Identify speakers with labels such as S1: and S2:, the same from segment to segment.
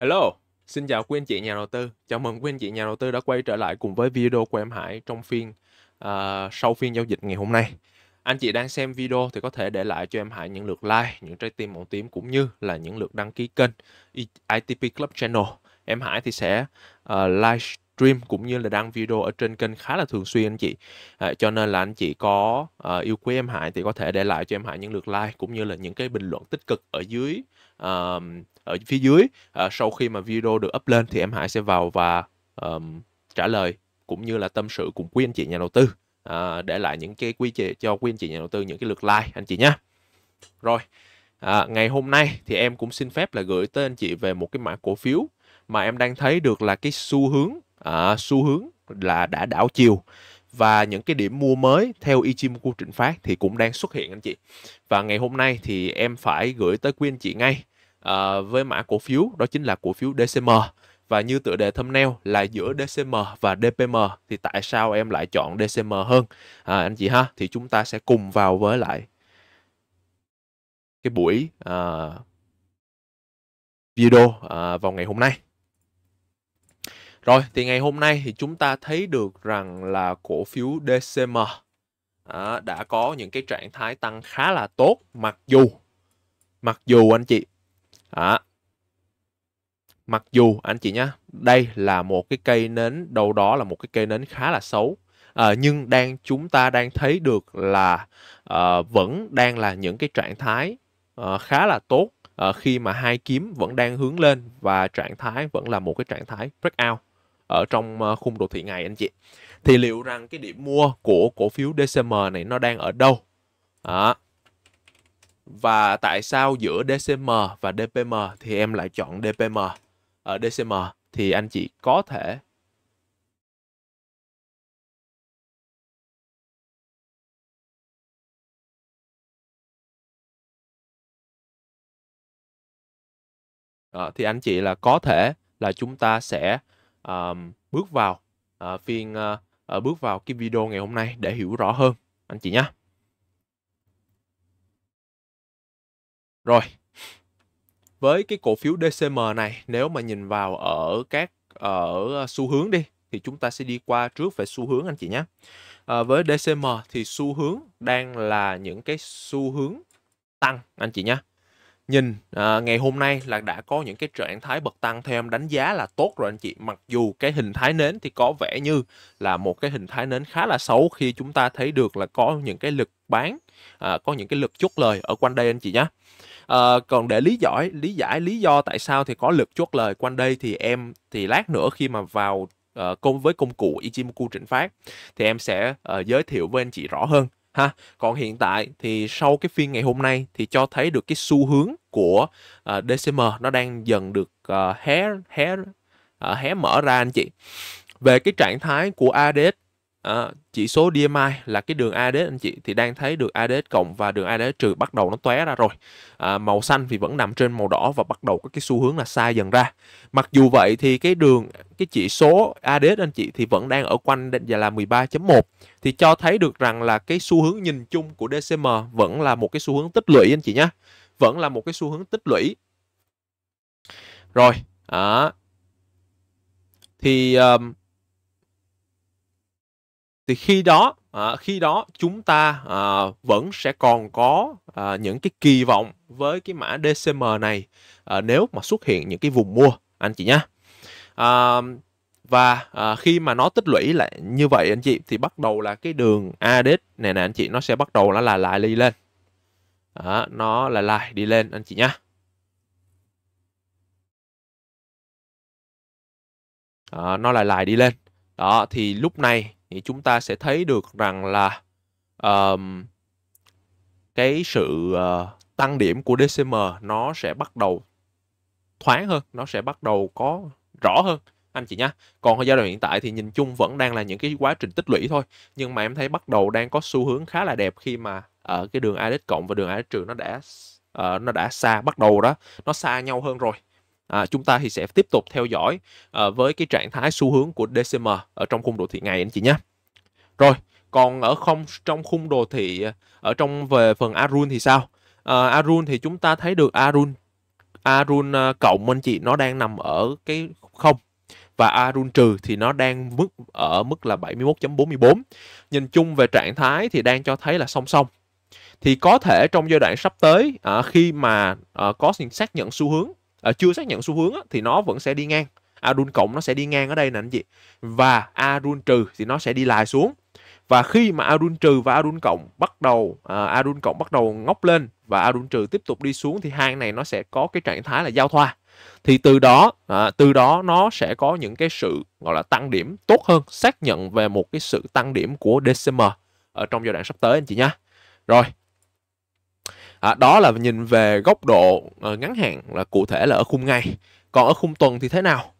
S1: Hello, xin chào quý anh chị nhà đầu tư. Chào mừng quý anh chị nhà đầu tư đã quay trở lại cùng với video của em Hải trong phiên uh, sau phiên giao dịch ngày hôm nay. Anh chị đang xem video thì có thể để lại cho em Hải những lượt like, những trái tim màu tím cũng như là những lượt đăng ký kênh ITP Club Channel. Em Hải thì sẽ uh, à, live stream cũng như là đăng video ở trên kênh khá là thường xuyên anh chị à, cho nên là anh chị có à, yêu quý em Hải thì có thể để lại cho em Hải những lượt like cũng như là những cái bình luận tích cực ở dưới um, ở phía dưới uh, sau khi mà video được up lên thì em Hải sẽ vào và um, trả lời cũng như là tâm sự cùng quý anh chị nhà đầu tư uh, để lại những cái quy chế cho quý anh chị nhà đầu tư những cái lượt like anh chị nhé rồi À, ngày hôm nay thì em cũng xin phép là gửi tới anh chị về một cái mã cổ phiếu mà em đang thấy được là cái xu hướng à, xu hướng là đã đảo chiều và những cái điểm mua mới theo Ichimoku Trịnh Phát thì cũng đang xuất hiện anh chị. Và ngày hôm nay thì em phải gửi tới quý anh chị ngay à, với mã cổ phiếu đó chính là cổ phiếu DCM và như tựa đề thumbnail là giữa DCM và DPM thì tại sao em lại chọn DCM hơn à, anh chị ha thì chúng ta sẽ cùng vào với lại cái buổi à, video à, vào ngày hôm nay rồi thì ngày hôm nay thì chúng ta thấy được rằng là cổ phiếu DCM à, đã có những cái trạng thái tăng khá là tốt mặc dù mặc dù anh chị À. Mặc dù anh chị nhá đây là một cái cây nến đâu đó là một cái cây nến khá là xấu. À, nhưng đang chúng ta đang thấy được là à, vẫn đang là những cái trạng thái à, khá là tốt à, khi mà hai kiếm vẫn đang hướng lên và trạng thái vẫn là một cái trạng thái breakout ở trong khung đồ thị ngày anh chị thì liệu rằng cái điểm mua của cổ phiếu DCM này nó đang ở đâu à, và tại sao giữa DCM và DPM thì em lại chọn DPM? Ở DCM thì anh chị có thể À, thì anh chị là có thể là chúng ta sẽ um, bước vào uh, phiên uh, bước vào cái video ngày hôm nay để hiểu rõ hơn anh chị nhé. Rồi, với cái cổ phiếu DCM này nếu mà nhìn vào ở các ở ờ, xu hướng đi thì chúng ta sẽ đi qua trước về xu hướng anh chị nhé. À, với DCM thì xu hướng đang là những cái xu hướng tăng anh chị nhé. Nhìn à, ngày hôm nay là đã có những cái trạng thái bật tăng theo em đánh giá là tốt rồi anh chị. Mặc dù cái hình thái nến thì có vẻ như là một cái hình thái nến khá là xấu khi chúng ta thấy được là có những cái lực bán à, có những cái lực chốt lời ở quanh đây anh chị nhé à, còn để lý giải lý giải lý do tại sao thì có lực chốt lời quanh đây thì em thì lát nữa khi mà vào uh, công với công cụ Ichimoku trịnh phát thì em sẽ uh, giới thiệu với anh chị rõ hơn ha còn hiện tại thì sau cái phiên ngày hôm nay thì cho thấy được cái xu hướng của uh, ờ, DCM nó đang dần được uh, hé hé uh, hé mở ra anh chị về cái trạng thái của ADX à, chỉ số DMI là cái đường ADS anh chị thì đang thấy được ADS cộng và đường ADS trừ bắt đầu nó tóe ra rồi à, màu xanh thì vẫn nằm trên màu đỏ và bắt đầu có cái xu hướng là xa dần ra mặc dù vậy thì cái đường cái chỉ số ADS anh chị thì vẫn đang ở quanh và là 13.1 thì cho thấy được rằng là cái xu hướng nhìn chung của DCM vẫn là một cái xu hướng tích lũy anh chị nhé vẫn là một cái xu hướng tích lũy rồi à. thì um, thì khi đó à, khi đó chúng ta à, vẫn sẽ còn có à, những cái kỳ vọng với cái mã DCM này à, nếu mà xuất hiện những cái vùng mua anh chị nhé à, và à, khi mà nó tích lũy lại như vậy anh chị thì bắt đầu là cái đường AD e này nè anh chị nó sẽ bắt đầu nó là lại đi lên à, nó là lại đi lên anh chị nhá à, nó là lại đi lên đó thì lúc này thì chúng ta sẽ thấy được rằng là uh, cái sự uh, tăng điểm của DCM nó sẽ bắt đầu thoáng hơn, nó sẽ bắt đầu có rõ hơn anh chị nhé. Còn ở giai đoạn hiện tại thì nhìn chung vẫn đang là những cái quá trình tích lũy thôi, nhưng mà em thấy bắt đầu đang có xu hướng khá là đẹp khi mà ở cái đường ADX cộng và đường ADX trừ nó đã uh, nó đã xa bắt đầu đó, nó xa nhau hơn rồi à, chúng ta thì sẽ tiếp tục theo dõi à, với cái trạng thái xu hướng của DCM ở trong khung đồ thị ngày anh chị nhé. Rồi, còn ở không trong khung đồ thị ở ờ, trong về phần Arun thì sao? À, Arun thì chúng ta thấy được Arun Arun cộng anh chị nó đang nằm ở cái không và Arun trừ thì nó đang mức ở mức là 71.44. Nhìn chung về trạng thái thì đang cho thấy là song song thì có thể trong giai đoạn sắp tới à, khi mà à, có xác nhận xu hướng à, chưa xác nhận xu hướng á, thì nó vẫn sẽ đi ngang Arun cộng nó sẽ đi ngang ở đây nè anh chị và Arun trừ thì nó sẽ đi lại xuống và khi mà Arun trừ và Arun cộng bắt đầu à, Arun cộng bắt đầu ngóc lên và Arun trừ tiếp tục đi xuống thì hai này nó sẽ có cái trạng thái là giao thoa thì từ đó à, từ đó nó sẽ có những cái sự gọi là tăng điểm tốt hơn xác nhận về một cái sự tăng điểm của DCM ở trong giai đoạn sắp tới anh chị nhé rồi à, đó là nhìn về góc độ à, ngắn hạn là cụ thể là ở khung ngày còn ở khung tuần thì thế nào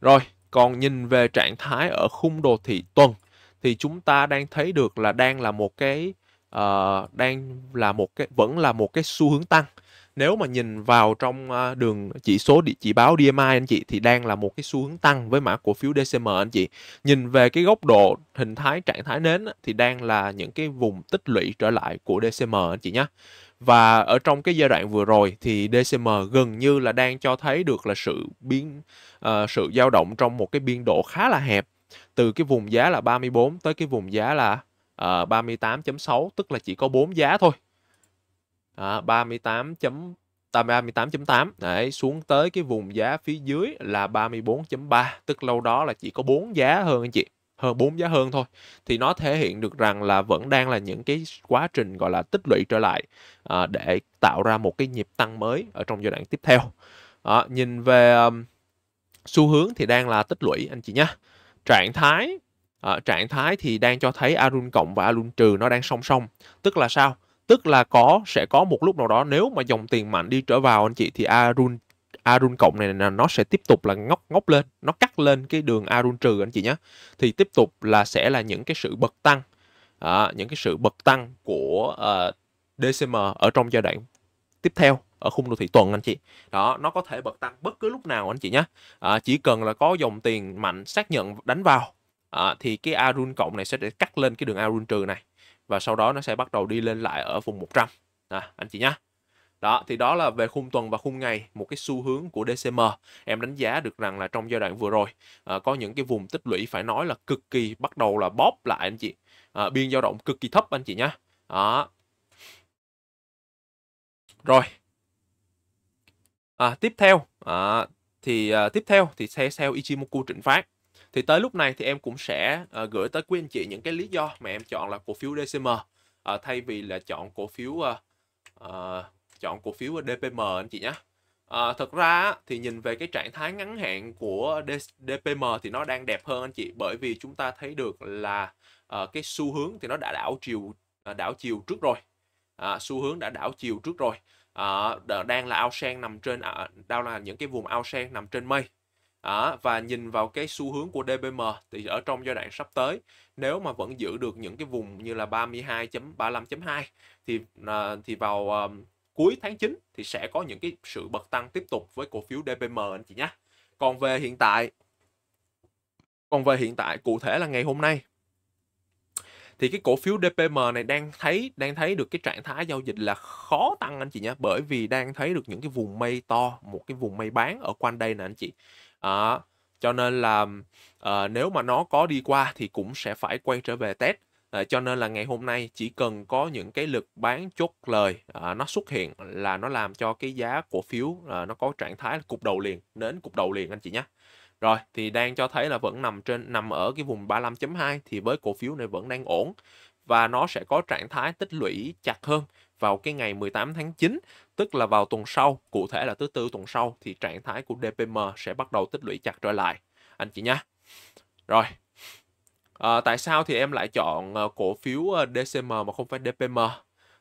S1: rồi còn nhìn về trạng thái ở khung đồ thị tuần thì chúng ta đang thấy được là đang là một cái uh, đang là một cái vẫn là một cái xu hướng tăng nếu mà nhìn vào trong đường chỉ số địa chỉ báo DMI anh chị thì đang là một cái xu hướng tăng với mã cổ phiếu DCM anh chị. Nhìn về cái góc độ hình thái trạng thái nến thì đang là những cái vùng tích lũy trở lại của DCM anh chị nhé. Và ở trong cái giai đoạn vừa rồi thì DCM gần như là đang cho thấy được là sự biến uh, sự dao động trong một cái biên độ khá là hẹp từ cái vùng giá là 34 tới cái vùng giá là ờ, uh, 38.6 tức là chỉ có 4 giá thôi à, 38 chấm 38.8 đấy xuống tới cái vùng giá phía dưới là 34.3 tức lâu đó là chỉ có 4 giá hơn anh chị hơn 4 giá hơn thôi thì nó thể hiện được rằng là vẫn đang là những cái quá trình gọi là tích lũy trở lại à, để tạo ra một cái nhịp tăng mới ở trong giai đoạn tiếp theo à, nhìn về um, xu hướng thì đang là tích lũy anh chị nhé trạng thái à, trạng thái thì đang cho thấy Arun cộng và Arun trừ nó đang song song tức là sao tức là có sẽ có một lúc nào đó nếu mà dòng tiền mạnh đi trở vào anh chị thì Arun Arun cộng này là nó sẽ tiếp tục là ngóc ngóc lên, nó cắt lên cái đường Arun trừ anh chị nhé. Thì tiếp tục là sẽ là những cái sự bật tăng, à, những cái sự bật tăng của uh, ờ, DCM ở trong giai đoạn tiếp theo ở khung đô thị tuần anh chị đó nó có thể bật tăng bất cứ lúc nào anh chị nhé à, chỉ cần là có dòng tiền mạnh xác nhận đánh vào à, thì cái Arun cộng này sẽ để cắt lên cái đường Arun trừ này và sau đó nó sẽ bắt đầu đi lên lại ở vùng 100 à, anh chị nhé đó thì đó là về khung tuần và khung ngày một cái xu hướng của DCM em đánh giá được rằng là trong giai đoạn vừa rồi à, có những cái vùng tích lũy phải nói là cực kỳ bắt đầu là bóp lại anh chị à, biên dao động cực kỳ thấp anh chị nhé đó rồi à, tiếp theo à, thì à, tiếp theo thì xe sell Ichimoku trịnh phát thì tới lúc này thì em cũng sẽ uh, gửi tới quý anh chị những cái lý do mà em chọn là cổ phiếu DCM uh, ờ, thay vì là chọn cổ phiếu uh, uh, chọn cổ phiếu DPM anh chị nhé. À, thật ra thì nhìn về cái trạng thái ngắn hạn của DPM thì nó đang đẹp hơn anh chị bởi vì chúng ta thấy được là à, cái xu hướng thì nó đã đảo chiều đảo chiều trước rồi à, xu hướng đã đảo chiều trước rồi à, đang là ao sen nằm trên à, đang là những cái vùng ao sen nằm trên mây À, và nhìn vào cái xu hướng của DBM thì ở trong giai đoạn sắp tới nếu mà vẫn giữ được những cái vùng như là 32.35.2 thì à, thì vào à, cuối tháng 9 thì sẽ có những cái sự bật tăng tiếp tục với cổ phiếu DBM anh chị nhé. Còn về hiện tại còn về hiện tại cụ thể là ngày hôm nay thì cái cổ phiếu DPM này đang thấy đang thấy được cái trạng thái giao dịch là khó tăng anh chị nhé bởi vì đang thấy được những cái vùng mây to một cái vùng mây bán ở quanh đây nè anh chị đó cho nên là uh, nếu mà nó có đi qua thì cũng sẽ phải quay trở về test À, cho nên là ngày hôm nay chỉ cần có những cái lực bán chốt lời à, nó xuất hiện là nó làm cho cái giá cổ phiếu à, nó có trạng thái cục đầu liền đến cục đầu liền anh chị nhé rồi thì đang cho thấy là vẫn nằm trên nằm ở cái vùng 35.2 thì với cổ phiếu này vẫn đang ổn và nó sẽ có trạng thái tích lũy chặt hơn vào cái ngày 18 tháng 9, tức là vào tuần sau, cụ thể là thứ tư tuần sau thì trạng thái của DPM sẽ bắt đầu tích lũy chặt trở lại anh chị nhé. Rồi. À, tại sao thì em lại chọn ờ, cổ phiếu ờ, DCM mà không phải DPM?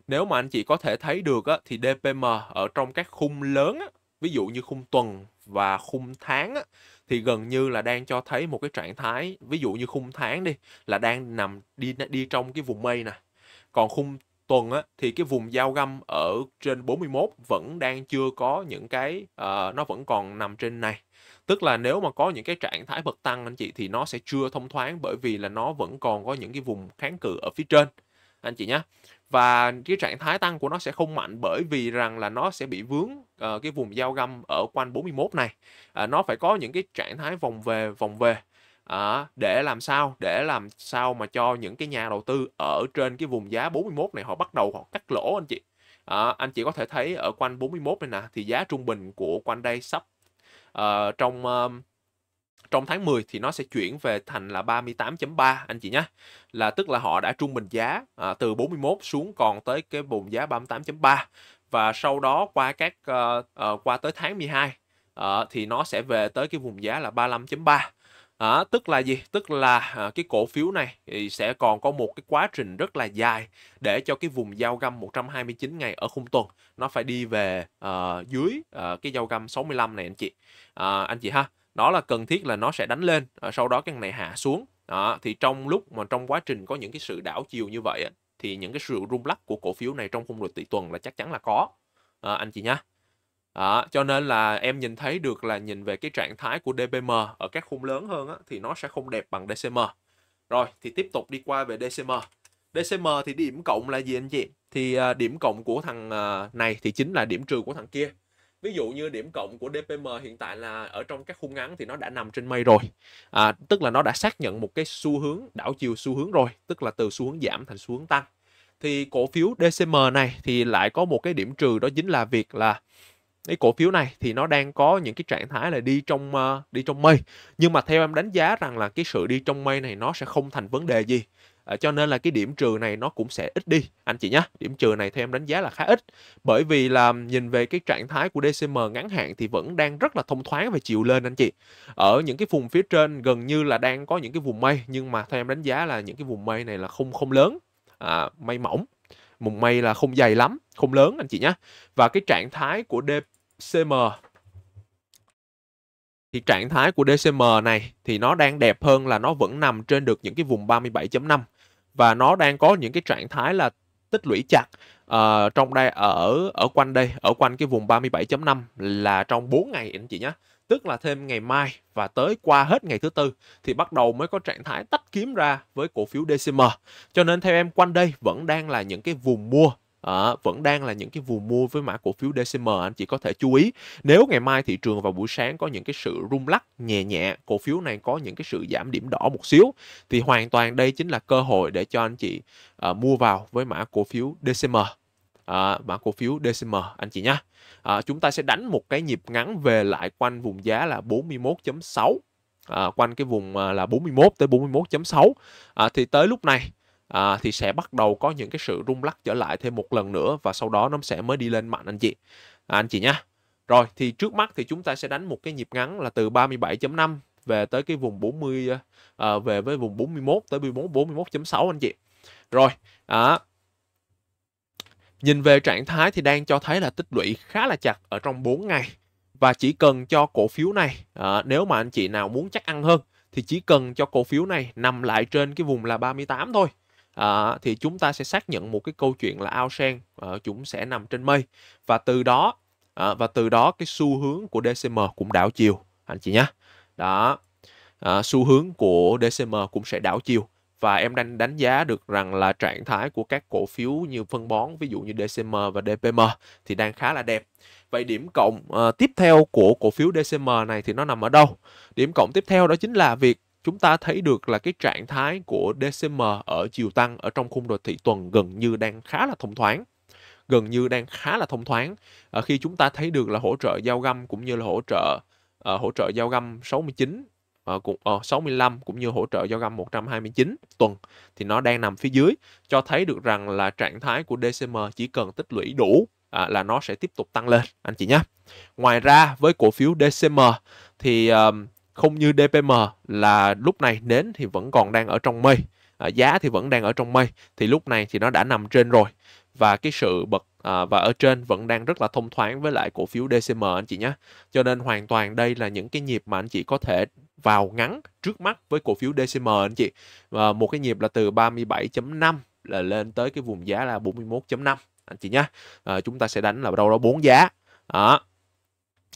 S1: Nếu mà anh chị có thể thấy được á, thì DPM ở trong các khung lớn, á, ví dụ như khung tuần, và khung tháng á, thì gần như là đang cho thấy một cái trạng thái ví dụ như khung tháng đi là đang nằm đi đi trong cái vùng mây nè còn khung tuần á, thì cái vùng giao găm ở trên 41 vẫn đang chưa có những cái uh, nó vẫn còn nằm trên này tức là nếu mà có những cái trạng thái bật tăng anh chị thì nó sẽ chưa thông thoáng bởi vì là nó vẫn còn có những cái vùng kháng cự ở phía trên anh chị nhé và cái trạng thái tăng của nó sẽ không mạnh bởi vì rằng là nó sẽ bị vướng uh, cái vùng giao găm ở quanh 41 này uh, nó phải có những cái trạng thái vòng về vòng về à, để làm sao để làm sao mà cho những cái nhà đầu tư ở trên cái vùng giá 41 này họ bắt đầu họ cắt lỗ anh chị à, anh chị có thể thấy ở quanh 41 này nè thì giá trung bình của quanh đây sắp uh, trong uh, trong tháng 10 thì nó sẽ chuyển về thành là 38.3 anh chị nhé là tức là họ đã trung bình giá à, từ 41 xuống còn tới cái vùng giá 38.3 và sau đó qua các uh, uh, qua tới tháng 12 uh, ờ, thì nó sẽ về tới cái vùng giá là 35.3 À, tức là gì? Tức là à, cái cổ phiếu này thì sẽ còn có một cái quá trình rất là dài để cho cái vùng giao găm 129 ngày ở khung tuần nó phải đi về à, dưới à, cái giao găm 65 này anh chị. À, anh chị ha đó là cần thiết là nó sẽ đánh lên à, sau đó cái này hạ xuống đó, thì trong lúc mà trong quá trình có những cái sự đảo chiều như vậy thì những cái sự rung lắc của cổ phiếu này trong khung lịch tỷ tuần là chắc chắn là có à, anh chị nhá à, cho nên là em nhìn thấy được là nhìn về cái trạng thái của DBM ở các khung lớn hơn á, thì nó sẽ không đẹp bằng DCM rồi thì tiếp tục đi qua về DCM DCM thì điểm cộng là gì anh chị thì à, điểm cộng của thằng à, này thì chính là điểm trừ của thằng kia ví dụ như điểm cộng của DPM hiện tại là ở trong các khung ngắn thì nó đã nằm trên mây rồi à, tức là nó đã xác nhận một cái xu hướng đảo chiều xu hướng rồi tức là từ xu hướng giảm thành xu hướng tăng thì cổ phiếu DCM này thì lại có một cái điểm trừ đó chính là việc là cái cổ phiếu này thì nó đang có những cái trạng thái là đi trong uh, đi trong mây nhưng mà theo em đánh giá rằng là cái sự đi trong mây này nó sẽ không thành vấn đề gì Ờ, cho nên là cái điểm trừ này nó cũng sẽ ít đi anh chị nhé điểm trừ này theo em đánh giá là khá ít bởi vì là nhìn về cái trạng thái của DCM ngắn hạn thì vẫn đang rất là thông thoáng về chiều lên anh chị ở những cái vùng phía trên gần như là đang có những cái vùng mây nhưng mà theo em đánh giá là những cái vùng mây này là không không lớn à, mây mỏng mùng mây là không dày lắm không lớn anh chị nhé và cái trạng thái của DCM thì trạng thái của DCM này thì nó đang đẹp hơn là nó vẫn nằm trên được những cái vùng 37.5 và nó đang có những cái trạng thái là tích lũy chặt uh, trong đây ở ở quanh đây ở quanh cái vùng 37.5 là trong 4 ngày anh chị nhé tức là thêm ngày mai và tới qua hết ngày thứ tư thì bắt đầu mới có trạng thái tách kiếm ra với cổ phiếu DCM Cho nên theo em quanh đây vẫn đang là những cái vùng mua À, vẫn đang là những cái vùng mua với mã cổ phiếu DCM anh chị có thể chú ý nếu ngày mai thị trường vào buổi sáng có những cái sự rung lắc nhẹ nhẹ cổ phiếu này có những cái sự giảm điểm đỏ một xíu thì hoàn toàn đây chính là cơ hội để cho anh chị à, mua vào với mã cổ phiếu DCM à, mã cổ phiếu DCM anh chị nhé à, chúng ta sẽ đánh một cái nhịp ngắn về lại quanh vùng giá là 41.6 à, quanh cái vùng à, là 41 tới 41.6 à, thì tới lúc này à, thì sẽ bắt đầu có những cái sự rung lắc trở lại thêm một lần nữa và sau đó nó sẽ mới đi lên mạnh anh chị à, anh chị nhá rồi thì trước mắt thì chúng ta sẽ đánh một cái nhịp ngắn là từ 37.5 về tới cái vùng 40 à, ờ, về với vùng 41 tới 41 41.6 anh chị rồi à, nhìn về trạng thái thì đang cho thấy là tích lũy khá là chặt ở trong 4 ngày và chỉ cần cho cổ phiếu này à, nếu mà anh chị nào muốn chắc ăn hơn thì chỉ cần cho cổ phiếu này nằm lại trên cái vùng là 38 thôi à, thì chúng ta sẽ xác nhận một cái câu chuyện là ao sen à, chúng sẽ nằm trên mây và từ đó à, và từ đó cái xu hướng của DCM cũng đảo chiều anh chị nhé đó à, xu hướng của DCM cũng sẽ đảo chiều và em đang đánh giá được rằng là trạng thái của các cổ phiếu như phân bón ví dụ như DCM và DPM thì đang khá là đẹp. Vậy điểm cộng uh, tiếp theo của cổ phiếu DCM này thì nó nằm ở đâu? Điểm cộng tiếp theo đó chính là việc chúng ta thấy được là cái trạng thái của DCM ở chiều tăng ở trong khung đồ thị tuần gần như đang khá là thông thoáng gần như đang khá là thông thoáng à, khi chúng ta thấy được là hỗ trợ giao găm cũng như là hỗ trợ à, hỗ trợ giao găm 69 à, ờ, cũng à, 65 cũng như hỗ trợ giao găm 129 tuần thì nó đang nằm phía dưới cho thấy được rằng là trạng thái của DCM chỉ cần tích lũy đủ à, là nó sẽ tiếp tục tăng lên anh chị nhé. Ngoài ra với cổ phiếu DCM thì um, không như DPM là lúc này nến thì vẫn còn đang ở trong mây à, giá thì vẫn đang ở trong mây thì lúc này thì nó đã nằm trên rồi và cái sự bật à, và ở trên vẫn đang rất là thông thoáng với lại cổ phiếu DCM anh chị nhé cho nên hoàn toàn đây là những cái nhịp mà anh chị có thể vào ngắn trước mắt với cổ phiếu DCM anh chị à, một cái nhịp là từ 37.5 là lên tới cái vùng giá là 41.5 anh chị nhé à, chúng ta sẽ đánh là đâu đó bốn giá đó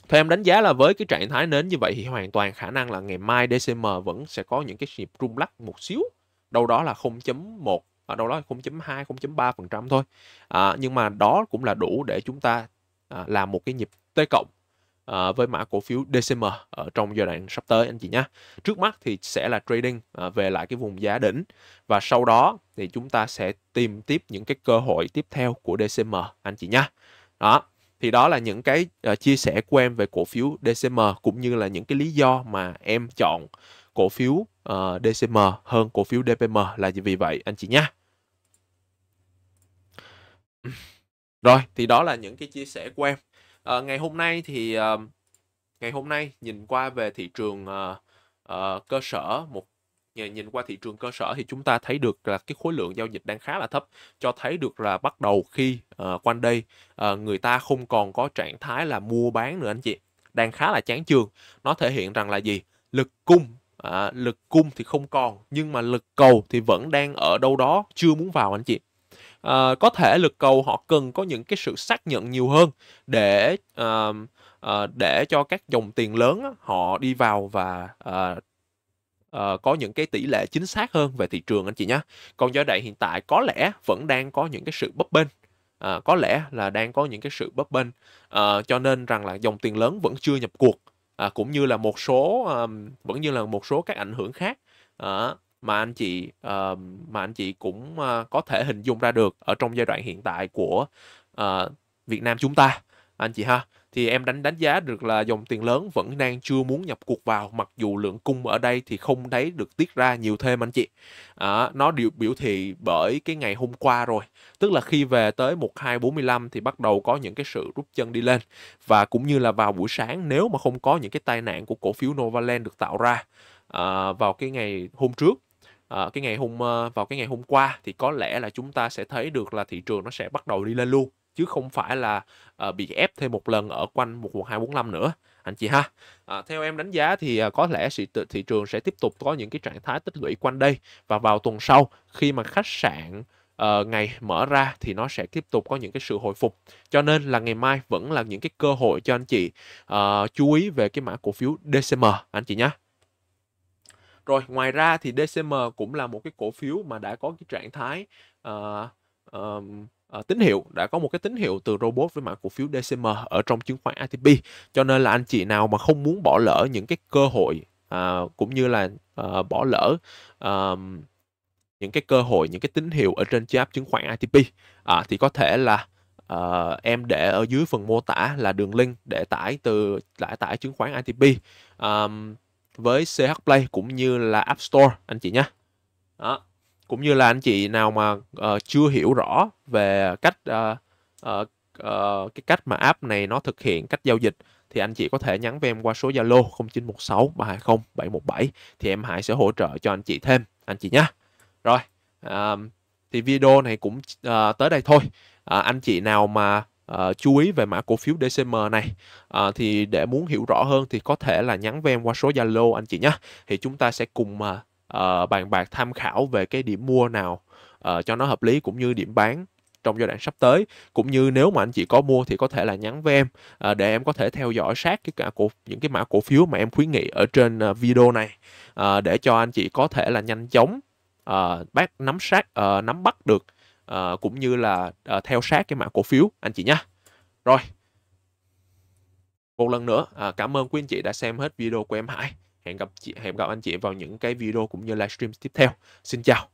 S1: theo em đánh giá là với cái trạng thái nến như vậy thì hoàn toàn khả năng là ngày mai DCM vẫn sẽ có những cái nhịp rung lắc một xíu. Đâu đó là 0.1 ở à, đâu đó là 0.2 0.3% thôi. À, nhưng mà đó cũng là đủ để chúng ta à, làm một cái nhịp T cộng à, với mã cổ phiếu DCM ở trong giai đoạn sắp tới anh chị nhé. Trước mắt thì sẽ là trading à, về lại cái vùng giá đỉnh và sau đó thì chúng ta sẽ tìm tiếp những cái cơ hội tiếp theo của DCM anh chị nhé. Đó thì đó là những cái uh, chia sẻ của em về cổ phiếu DCM cũng như là những cái lý do mà em chọn cổ phiếu uh, ờ, DCM hơn cổ phiếu DPM là vì vậy anh chị nhé. Rồi thì đó là những cái chia sẻ của em. Uh, ngày hôm nay thì uh, ngày hôm nay nhìn qua về thị trường uh, uh, cơ sở một nhìn qua thị trường cơ sở thì chúng ta thấy được là cái khối lượng giao dịch đang khá là thấp cho thấy được là bắt đầu khi uh, quanh đây uh, người ta không còn có trạng thái là mua bán nữa anh chị đang khá là chán chường nó thể hiện rằng là gì lực cung à, lực cung thì không còn nhưng mà lực cầu thì vẫn đang ở đâu đó chưa muốn vào anh chị à, có thể lực cầu họ cần có những cái sự xác nhận nhiều hơn để à, à, để cho các dòng tiền lớn họ đi vào và à, uh, có những cái tỷ lệ chính xác hơn về thị trường anh chị nhé còn giai đoạn hiện tại có lẽ vẫn đang có những cái sự bấp bênh À, có lẽ là đang có những cái sự bấp bênh à, cho nên rằng là dòng tiền lớn vẫn chưa nhập cuộc à, cũng như là một số à, vẫn như là một số các ảnh hưởng khác à, mà anh chị à, mà anh chị cũng à, có thể hình dung ra được ở trong giai đoạn hiện tại của à, Việt Nam chúng ta anh chị ha thì em đánh đánh giá được là dòng tiền lớn vẫn đang chưa muốn nhập cuộc vào mặc dù lượng cung ở đây thì không thấy được tiết ra nhiều thêm anh chị à, nó điều biểu thị bởi cái ngày hôm qua rồi tức là khi về tới 1245 thì bắt đầu có những cái sự rút chân đi lên và cũng như là vào buổi sáng nếu mà không có những cái tai nạn của cổ phiếu Novaland được tạo ra à, vào cái ngày hôm trước à, cái ngày hôm ờ, vào cái ngày hôm qua thì có lẽ là chúng ta sẽ thấy được là thị trường nó sẽ bắt đầu đi lên luôn chứ không phải là uh, bị ép thêm một lần ở quanh một một hai bốn năm nữa anh chị ha à, theo em đánh giá thì à, có lẽ thị, thị trường sẽ tiếp tục có những cái trạng thái tích lũy quanh đây và vào tuần sau khi mà khách sạn uh, ngày mở ra thì nó sẽ tiếp tục có những cái sự hồi phục cho nên là ngày mai vẫn là những cái cơ hội cho anh chị uh, chú ý về cái mã cổ phiếu DCM anh chị nhé rồi ngoài ra thì DCM cũng là một cái cổ phiếu mà đã có cái trạng thái uh, um, Ờ, tín hiệu đã có một cái tín hiệu từ robot với mã cổ phiếu DCM ở trong chứng khoán ATP cho nên là anh chị nào mà không muốn bỏ lỡ những cái cơ hội uh, cũng như là uh, bỏ lỡ uh, những cái cơ hội những cái tín hiệu ở trên chart chứng khoán ATP uh, à, thì có thể là uh, em để ở dưới phần mô tả là đường link để tải từ tải tải chứng khoán ATP um, với CH Play cũng như là App Store anh chị nhé. Đó cũng như là anh chị nào mà uh, chưa hiểu rõ về cách uh, uh, uh, cái cách mà app này nó thực hiện cách giao dịch thì anh chị có thể nhắn với em qua số Zalo 0916 320 717 thì em Hải sẽ hỗ trợ cho anh chị thêm anh chị nhé. Rồi, uh, thì video này cũng uh, tới đây thôi. Uh, anh chị nào mà uh, chú ý về mã cổ phiếu DCM này uh, thì để muốn hiểu rõ hơn thì có thể là nhắn với em qua số Zalo anh chị nhé. Thì chúng ta sẽ cùng uh, uh, bàn bạc tham khảo về cái điểm mua nào uh, cho nó hợp lý cũng như điểm bán trong giai đoạn sắp tới cũng như nếu mà anh chị có mua thì có thể là nhắn với em à, để em có thể theo dõi sát cái cả cổ những cái mã cổ phiếu mà em khuyến nghị ở trên video này à, để cho anh chị có thể là nhanh chóng à, bắt nắm sát à, nắm bắt được à, cũng như là à, theo sát cái mã cổ phiếu anh chị nhé rồi một lần nữa cảm ơn quý anh chị đã xem hết video của em Hải hẹn gặp chị hẹn gặp anh chị vào những cái video cũng như livestream tiếp theo xin chào